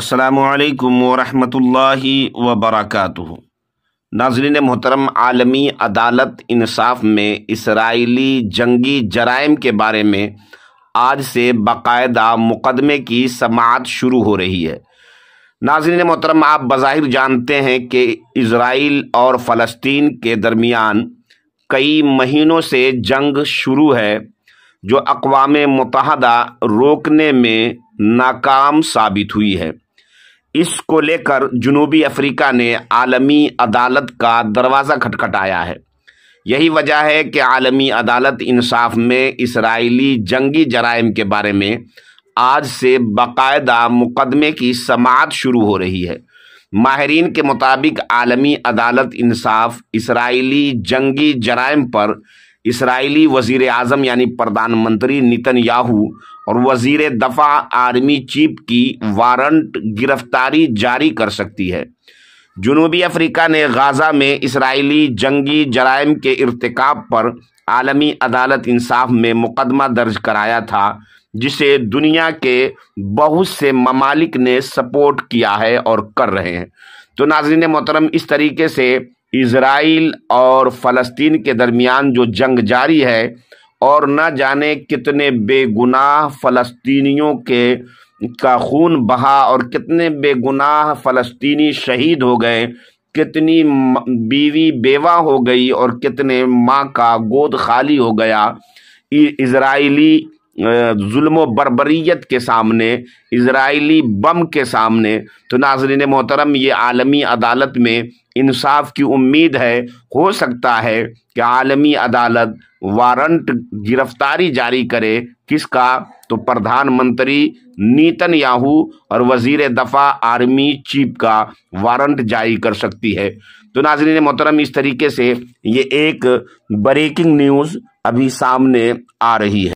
असलकम वरहि वबरक नाजरीन मोहतरम आलमी अदालत इंसाफ में इसराइली जंगी जराइम के बारे में आज से बाकायदा मुकदमे की समात शुरू हो रही है नाजरीन मोहतरम आप बज़ाहिर जानते हैं कि इसराइल और फ़लस्तीन के दरमियान कई महीनों से जंग शुरू है जो अकवा मतहदा रोकने में नाकाम साबित हुई है इसको लेकर जनूबी अफ्रीका ने आलमी अदालत का दरवाज़ा खटखटाया है यही वजह है कि आलमी अदालत इंसाफ में इसराइली जंगी जराइम के बारे में आज से बाकायदा मुकदमे की समात शुरू हो रही है माहरीन के मुताबिक आलमी अदालत इंसाफ इसराइली जंगी जराइम पर इसराइली वजीर आजम यानी प्रधानमंत्री नितन याहू और वजीर दफा आर्मी चीफ की वारंट गिरफ्तारी जारी कर सकती है जुनूबी अफ्रीका ने गाज़ा में इसराइली जंगी जराइम के इरतक पर आलमी अदालत इंसाफ में मुकदमा दर्ज कराया था जिसे दुनिया के बहुत से ममालिक ने सपोर्ट किया है और कर रहे हैं तो नाजरीन मोहतरम इस तरीके से इसराइल और फ़लस्तीन के दरमियान जो जंग जारी है और न जाने कितने बेगुनाह फ़लस्तीनियों के का खून बहा और कितने बेगुनाह फ़लस्तीनी शहीद हो गए कितनी बीवी बेवा हो गई और कितने माँ का गोद खाली हो गया इसराइली जुल्मो बरबरीत के सामने इसराइली बम के सामने तो नाजरीन मोहतरम ये आलमी अदालत में इंसाफ की उम्मीद है हो सकता है कि आलमी अदालत वारंट गिरफ्तारी जारी करे किसका तो प्रधानमंत्री नीतन याहू और वजीर दफा आर्मी चीफ का वारंट जारी कर सकती है तो नाजरीन मोहतरम इस तरीके से ये एक ब्रेकिंग न्यूज़ अभी सामने आ रही है